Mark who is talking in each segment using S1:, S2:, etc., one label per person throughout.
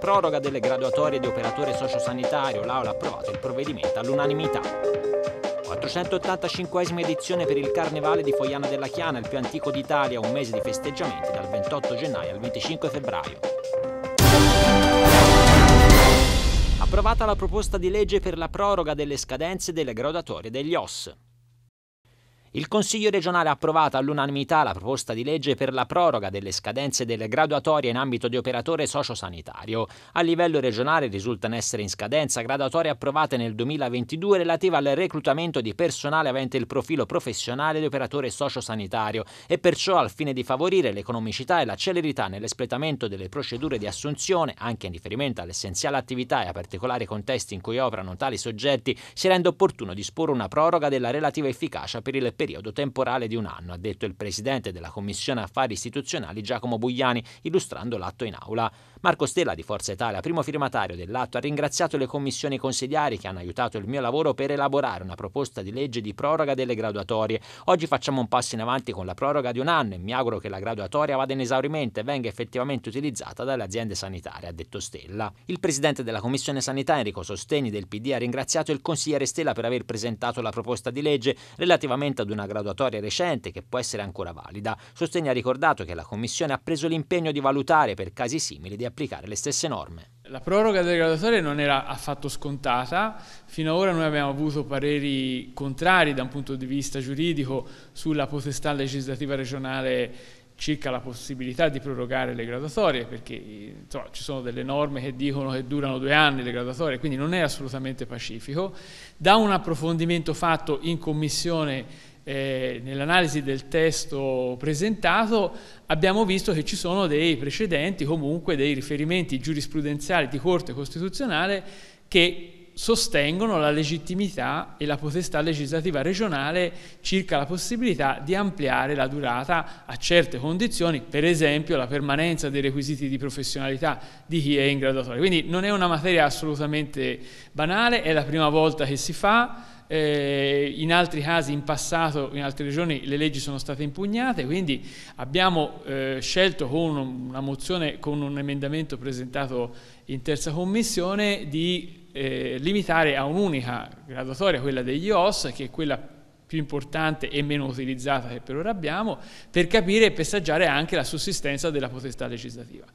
S1: proroga delle graduatorie di operatore sociosanitario, l'Aula ha approvato il provvedimento all'unanimità. 485 edizione per il Carnevale di Foiana della Chiana, il più antico d'Italia, un mese di festeggiamenti dal 28 gennaio al 25 febbraio. approvata la proposta di legge per la proroga delle scadenze delle graduatorie degli OS. Il Consiglio regionale ha approvato all'unanimità la proposta di legge per la proroga delle scadenze delle graduatorie in ambito di operatore sociosanitario. A livello regionale risultano essere in scadenza graduatorie approvate nel 2022 relative al reclutamento di personale avente il profilo professionale di operatore sociosanitario e perciò al fine di favorire l'economicità e la celerità nell'espletamento delle procedure di assunzione, anche in riferimento all'essenziale attività e a particolari contesti in cui operano tali soggetti, si rende opportuno disporre una proroga della relativa efficacia per il periodo temporale di un anno, ha detto il presidente della Commissione Affari Istituzionali Giacomo Bugliani, illustrando l'atto in aula. Marco Stella di Forza Italia, primo firmatario dell'atto, ha ringraziato le commissioni consigliari che hanno aiutato il mio lavoro per elaborare una proposta di legge di proroga delle graduatorie. Oggi facciamo un passo in avanti con la proroga di un anno e mi auguro che la graduatoria vada in esaurimento e venga effettivamente utilizzata dalle aziende sanitarie, ha detto Stella. Il presidente della Commissione Sanità Enrico Sostegni del PD ha ringraziato il consigliere Stella per aver presentato la proposta di legge relativamente ad una graduatoria recente che può essere ancora valida. Sostegni ha ricordato che la Commissione ha preso l'impegno di valutare per casi simili di applicare le stesse norme.
S2: La proroga delle graduatorie non era affatto scontata, fino ad ora noi abbiamo avuto pareri contrari da un punto di vista giuridico sulla potestà legislativa regionale circa la possibilità di prorogare le graduatorie, perché insomma, ci sono delle norme che dicono che durano due anni le graduatorie, quindi non è assolutamente pacifico. Da un approfondimento fatto in commissione eh, nell'analisi del testo presentato abbiamo visto che ci sono dei precedenti, comunque dei riferimenti giurisprudenziali di Corte Costituzionale che sostengono la legittimità e la potestà legislativa regionale circa la possibilità di ampliare la durata a certe condizioni, per esempio la permanenza dei requisiti di professionalità di chi è in graduatoria. Quindi non è una materia assolutamente banale, è la prima volta che si fa, eh, in altri casi in passato in altre regioni le leggi sono state impugnate, quindi abbiamo eh, scelto con una mozione, con un emendamento presentato in terza commissione di eh, limitare a un'unica graduatoria, quella degli OS, che è quella più importante e meno utilizzata che per ora abbiamo, per capire e passaggiare anche la sussistenza della potestà legislativa.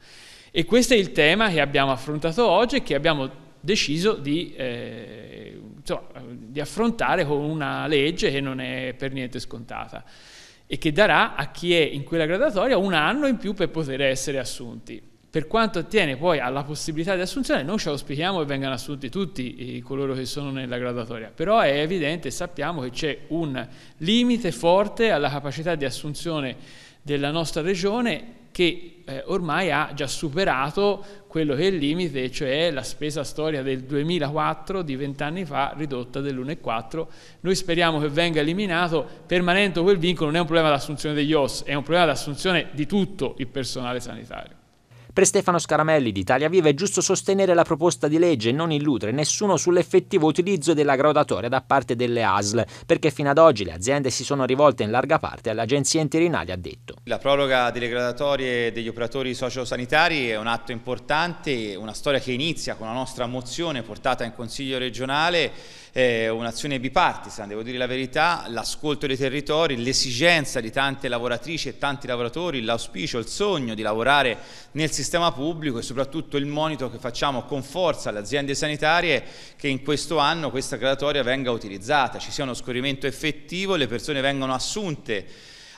S2: E questo è il tema che abbiamo affrontato oggi e che abbiamo deciso di, eh, insomma, di affrontare con una legge che non è per niente scontata e che darà a chi è in quella gradatoria un anno in più per poter essere assunti. Per quanto attiene poi alla possibilità di assunzione, noi ci auspichiamo che vengano assunti tutti coloro che sono nella gradatoria, però è evidente, sappiamo che c'è un limite forte alla capacità di assunzione della nostra regione che eh, ormai ha già superato quello che è il limite, cioè la spesa storia del 2004 di vent'anni fa ridotta dell'1,4. Noi speriamo che venga eliminato, permanente quel vincolo non è un problema di assunzione degli OS, è un problema di assunzione di tutto il personale sanitario.
S1: Per Stefano Scaramelli di Italia Viva è giusto sostenere la proposta di legge e non illudere nessuno sull'effettivo utilizzo della graduatoria da parte delle ASL, perché fino ad oggi le aziende si sono rivolte in larga parte all'agenzia interinale, ha detto.
S3: La proroga delle graduatorie degli operatori sociosanitari è un atto importante, una storia che inizia con la nostra mozione portata in Consiglio regionale eh, un'azione bipartisan, devo dire la verità, l'ascolto dei territori, l'esigenza di tante lavoratrici e tanti lavoratori, l'auspicio, il sogno di lavorare nel sistema pubblico e soprattutto il monito che facciamo con forza alle aziende sanitarie che in questo anno questa gradatoria venga utilizzata, ci sia uno scorrimento effettivo, le persone vengono assunte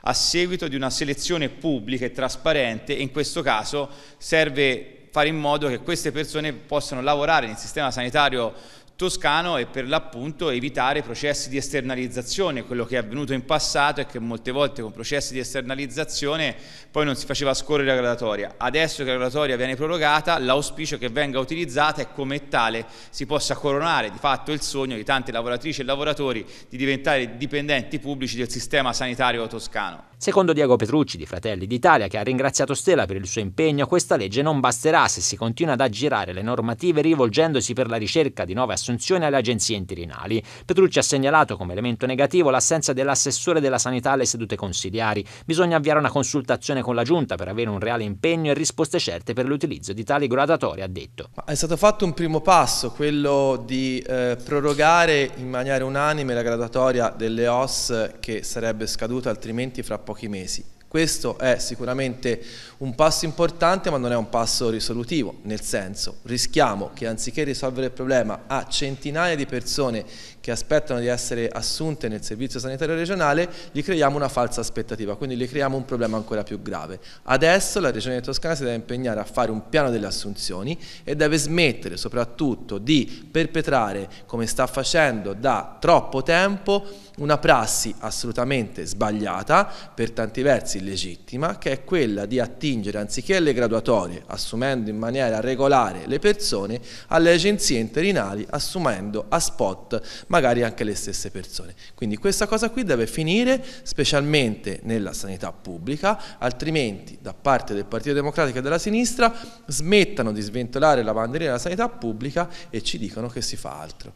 S3: a seguito di una selezione pubblica e trasparente e in questo caso serve fare in modo che queste persone possano lavorare nel sistema sanitario toscano e per l'appunto evitare processi di esternalizzazione, quello che è avvenuto in passato è che molte volte con processi di esternalizzazione poi non si faceva scorrere la gradatoria. adesso che la gradatoria viene prorogata l'auspicio che venga utilizzata e come tale si possa coronare di fatto il sogno di tante lavoratrici e lavoratori di diventare dipendenti pubblici del sistema sanitario toscano.
S1: Secondo Diego Petrucci di Fratelli d'Italia, che ha ringraziato Stella per il suo impegno, questa legge non basterà se si continua ad aggirare le normative rivolgendosi per la ricerca di nuove assunzioni assunzioni alle agenzie interinali. Petrucci ha segnalato come elemento negativo l'assenza dell'assessore della sanità alle sedute consigliari. Bisogna avviare una consultazione con la giunta per avere un reale impegno e risposte certe per l'utilizzo di tali
S4: gradatori, ha detto. È stato fatto un primo passo, quello di eh, prorogare in maniera unanime la gradatoria delle OS che sarebbe scaduta altrimenti fra pochi mesi. Questo è sicuramente un passo importante ma non è un passo risolutivo, nel senso rischiamo che anziché risolvere il problema a centinaia di persone che aspettano di essere assunte nel servizio sanitario regionale, gli creiamo una falsa aspettativa, quindi gli creiamo un problema ancora più grave. Adesso la Regione Toscana si deve impegnare a fare un piano delle assunzioni e deve smettere soprattutto di perpetrare, come sta facendo da troppo tempo, una prassi assolutamente sbagliata, per tanti versi illegittima, che è quella di attingere anziché alle graduatorie, assumendo in maniera regolare le persone, alle agenzie interinali, assumendo a spot, ma magari anche le stesse persone. Quindi questa cosa qui deve finire specialmente nella sanità pubblica, altrimenti da parte del Partito Democratico e della sinistra smettano di sventolare la bandiera della sanità pubblica e ci dicono che si fa altro.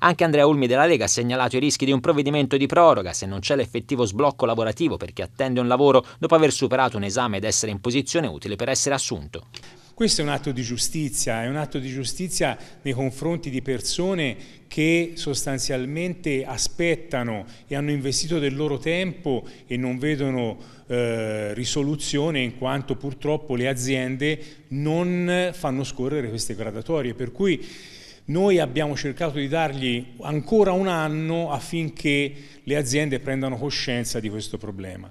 S1: Anche Andrea Ulmi della Lega ha segnalato i rischi di un provvedimento di proroga se non c'è l'effettivo sblocco lavorativo per chi attende un lavoro dopo aver superato un esame ed essere in posizione utile per essere assunto.
S5: Questo è un atto di giustizia, è un atto di giustizia nei confronti di persone che sostanzialmente aspettano e hanno investito del loro tempo e non vedono eh, risoluzione in quanto purtroppo le aziende non fanno scorrere queste gradatorie. Per cui noi abbiamo cercato di dargli ancora un anno affinché le aziende prendano coscienza di questo problema.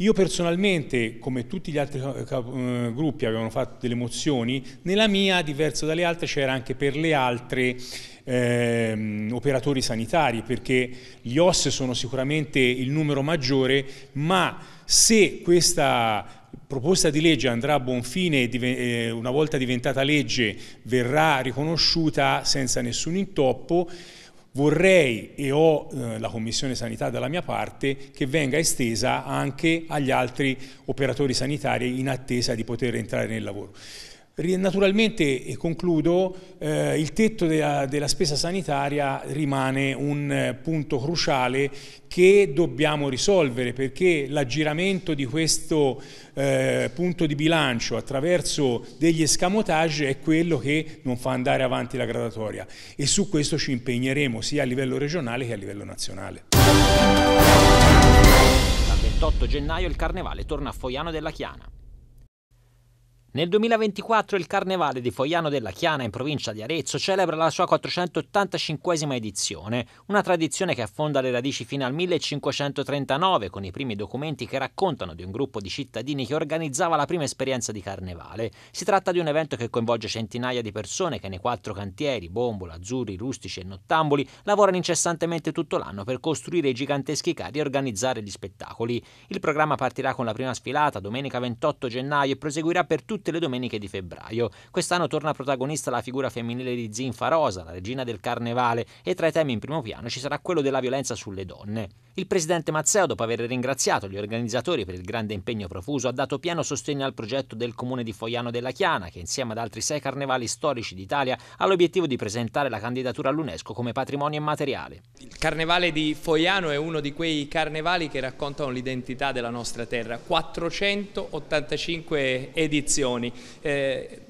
S5: Io personalmente, come tutti gli altri eh, eh, gruppi avevano fatto delle mozioni, nella mia, diverso dalle altre, c'era anche per le altre ehm, operatori sanitari, perché gli OS sono sicuramente il numero maggiore, ma se questa proposta di legge andrà a buon fine e eh, una volta diventata legge verrà riconosciuta senza nessun intoppo, Vorrei, e ho eh, la Commissione Sanità dalla mia parte, che venga estesa anche agli altri operatori sanitari in attesa di poter entrare nel lavoro. Naturalmente, e concludo, eh, il tetto della, della, spesa sanitaria rimane un eh, punto cruciale che dobbiamo risolvere perché l'aggiramento di questo eh, punto di bilancio attraverso degli escamotage è quello che non fa andare avanti la gradatoria e su questo ci impegneremo sia a livello regionale che a livello nazionale.
S1: Dal 28 gennaio il Carnevale torna a Foiano della Chiana. Nel 2024 il Carnevale di Fogliano della Chiana in provincia di Arezzo celebra la sua 485 edizione, una tradizione che affonda le radici fino al 1539 con i primi documenti che raccontano di un gruppo di cittadini che organizzava la prima esperienza di Carnevale. Si tratta di un evento che coinvolge centinaia di persone che nei quattro cantieri, Bombola, Azzurri, Rustici e Nottamboli, lavorano incessantemente tutto l'anno per costruire i giganteschi carri e organizzare gli spettacoli. Il programma partirà con la prima sfilata domenica 28 gennaio e proseguirà per tutti tutte le domeniche di febbraio. Quest'anno torna protagonista la figura femminile di Zinfa Rosa, la regina del carnevale, e tra i temi in primo piano ci sarà quello della violenza sulle donne. Il presidente Mazzeo, dopo aver ringraziato gli organizzatori per il grande impegno profuso, ha dato pieno sostegno al progetto del comune di Foiano della Chiana, che insieme ad altri sei carnevali storici d'Italia ha l'obiettivo di presentare la candidatura all'UNESCO come patrimonio immateriale.
S6: Il carnevale di Foiano è uno di quei carnevali che raccontano l'identità della nostra terra. 485 edizioni condizioni. Eh,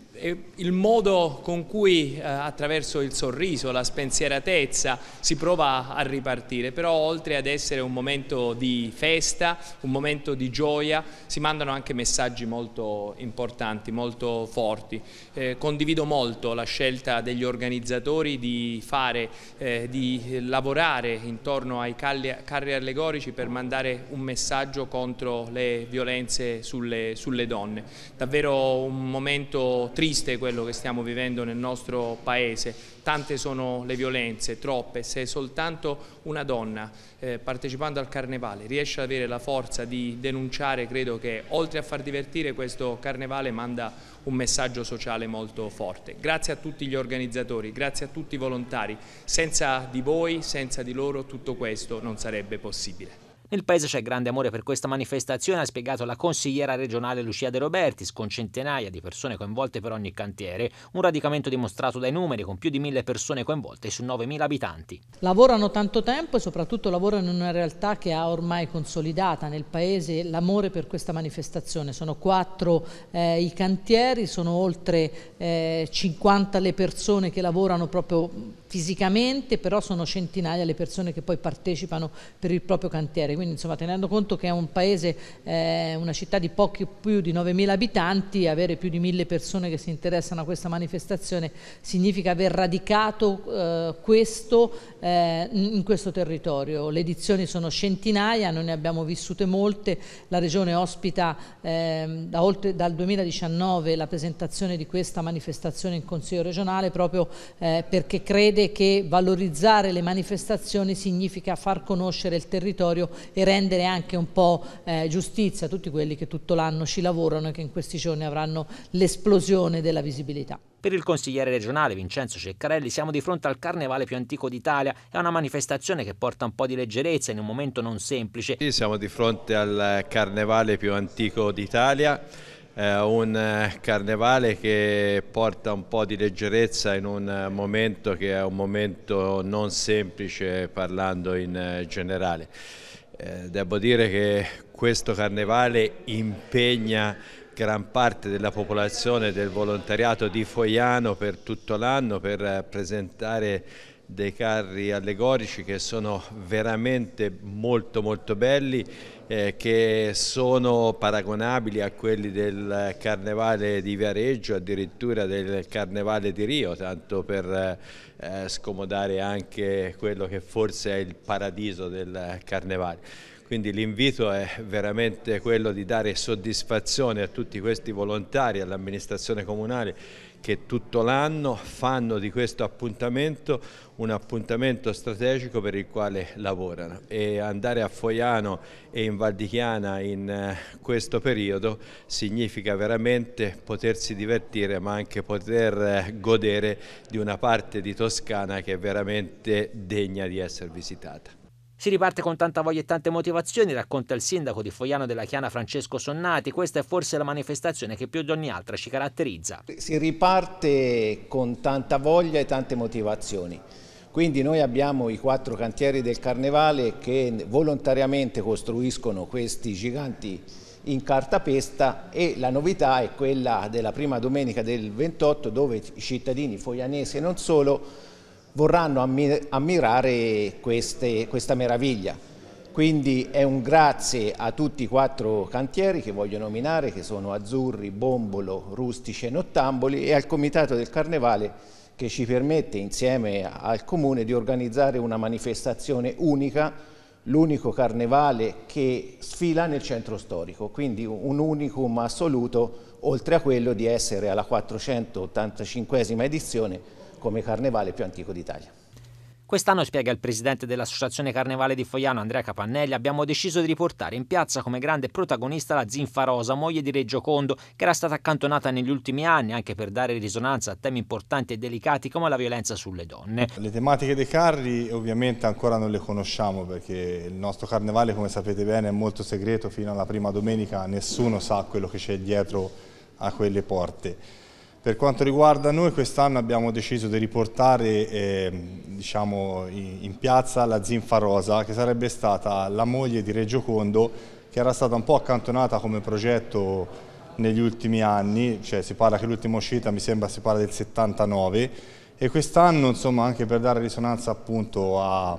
S6: il modo con cui eh, attraverso il sorriso, la spensieratezza si prova a ripartire, però oltre ad essere un momento di festa, un momento di gioia, si mandano anche messaggi molto importanti, molto forti. Eh, condivido molto la scelta degli organizzatori di fare, eh, di lavorare intorno ai carri allegorici per mandare un messaggio contro le violenze sulle, sulle donne. Davvero un momento triste triste quello che stiamo vivendo nel nostro paese, tante sono le violenze, troppe, se soltanto una donna eh, partecipando al carnevale riesce ad avere la forza di denunciare, credo che oltre a far divertire questo carnevale manda un messaggio sociale molto forte. Grazie a tutti gli organizzatori, grazie a tutti i volontari, senza di
S1: voi, senza di loro tutto questo non sarebbe possibile. Nel paese c'è grande amore per questa manifestazione, ha spiegato la consigliera regionale Lucia De Robertis, con centinaia di persone coinvolte per ogni cantiere, un radicamento dimostrato dai numeri, con più di mille persone coinvolte su 9.000 abitanti.
S7: Lavorano tanto tempo e soprattutto lavorano in una realtà che ha ormai consolidata nel paese l'amore per questa manifestazione. Sono quattro eh, i cantieri, sono oltre eh, 50 le persone che lavorano proprio fisicamente, però sono centinaia le persone che poi partecipano per il proprio cantiere quindi insomma, tenendo conto che è un paese, eh, una città di pochi più di 9.000 abitanti, avere più di 1.000 persone che si interessano a questa manifestazione significa aver radicato eh, questo eh, in questo territorio. Le edizioni sono centinaia, noi ne abbiamo vissute molte, la Regione ospita ehm, da oltre, dal 2019 la presentazione di questa manifestazione in Consiglio regionale proprio eh, perché crede che valorizzare le manifestazioni significa far conoscere il territorio e rendere anche un po' eh, giustizia a tutti quelli che tutto l'anno ci lavorano e che in questi giorni avranno l'esplosione della visibilità.
S1: Per il consigliere regionale Vincenzo Ceccarelli siamo di fronte al carnevale più antico d'Italia, è una manifestazione che porta un po' di leggerezza in un momento non semplice. Sì, siamo di fronte al
S8: carnevale più antico d'Italia, eh, un eh, carnevale che porta un po' di leggerezza in un eh, momento che è un momento non semplice parlando in eh, generale. Eh, devo dire che questo carnevale impegna gran parte della popolazione del volontariato di Foiano per tutto l'anno per eh, presentare dei carri allegorici che sono veramente molto molto belli eh, che sono paragonabili a quelli del Carnevale di Viareggio, addirittura del Carnevale di Rio, tanto per eh, scomodare anche quello che forse è il paradiso del Carnevale. Quindi l'invito è veramente quello di dare soddisfazione a tutti questi volontari, all'amministrazione comunale che tutto l'anno fanno di questo appuntamento un appuntamento strategico per il quale lavorano e andare a Foiano e in Val di Chiana in eh, questo periodo significa veramente potersi divertire ma anche poter eh, godere di una parte di Toscana che è veramente degna
S1: di essere visitata. Si riparte con tanta voglia e tante motivazioni, racconta il sindaco di Foiano della Chiana Francesco Sonnati. Questa è forse la manifestazione che più di ogni altra ci caratterizza. Si
S3: riparte con tanta voglia e tante motivazioni. Quindi noi abbiamo i quattro cantieri del Carnevale che volontariamente costruiscono questi giganti in cartapesta e la novità è quella della prima domenica del 28 dove i cittadini foianesi e non solo vorranno ammirare queste, questa meraviglia. Quindi è un grazie a tutti i quattro cantieri che voglio nominare, che sono Azzurri, Bombolo, Rustice e Nottamboli, e al Comitato del Carnevale che ci permette insieme al Comune di organizzare una manifestazione unica, l'unico carnevale che sfila nel centro storico, quindi un unicum assoluto, oltre a quello di essere alla 485esima edizione come carnevale più antico d'Italia.
S1: Quest'anno, spiega il presidente dell'Associazione Carnevale di Foiano, Andrea Capannelli, abbiamo deciso di riportare in piazza come grande protagonista la Zinfarosa, moglie di Re Giocondo, che era stata accantonata negli ultimi anni anche per dare risonanza a temi importanti e delicati come la violenza sulle
S3: donne. Le tematiche dei carri ovviamente ancora non le conosciamo perché il nostro carnevale, come sapete bene, è molto segreto, fino alla prima domenica nessuno sa quello che c'è dietro a quelle porte per quanto riguarda noi, quest'anno abbiamo deciso di riportare eh, diciamo, in piazza la Zinfa Rosa, che sarebbe stata la moglie di Reggio Condo, che era stata un po' accantonata come progetto negli ultimi anni, cioè si parla che l'ultima uscita mi sembra si parla del 79, e quest'anno anche per dare risonanza appunto a,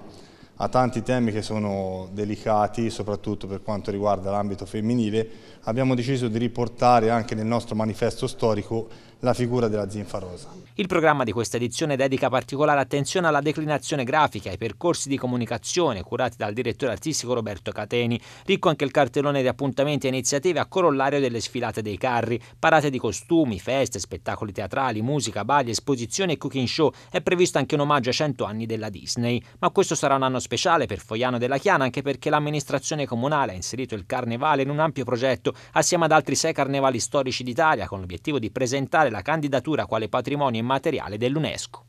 S3: a tanti temi che sono delicati, soprattutto per quanto riguarda l'ambito femminile, abbiamo deciso di riportare anche nel nostro manifesto storico la figura della zinfa rosa.
S1: Il programma di questa edizione dedica particolare attenzione alla declinazione grafica, e ai percorsi di comunicazione curati dal direttore artistico Roberto Cateni, ricco anche il cartellone di appuntamenti e iniziative a corollario delle sfilate dei carri, parate di costumi, feste, spettacoli teatrali, musica, balli, esposizioni e cooking show. È previsto anche un omaggio ai 100 anni della Disney, ma questo sarà un anno speciale per Fogliano della Chiana anche perché l'amministrazione comunale ha inserito il carnevale in un ampio progetto assieme ad altri sei carnevali storici d'Italia con l'obiettivo di presentare la candidatura quale patrimonio immateriale dell'UNESCO.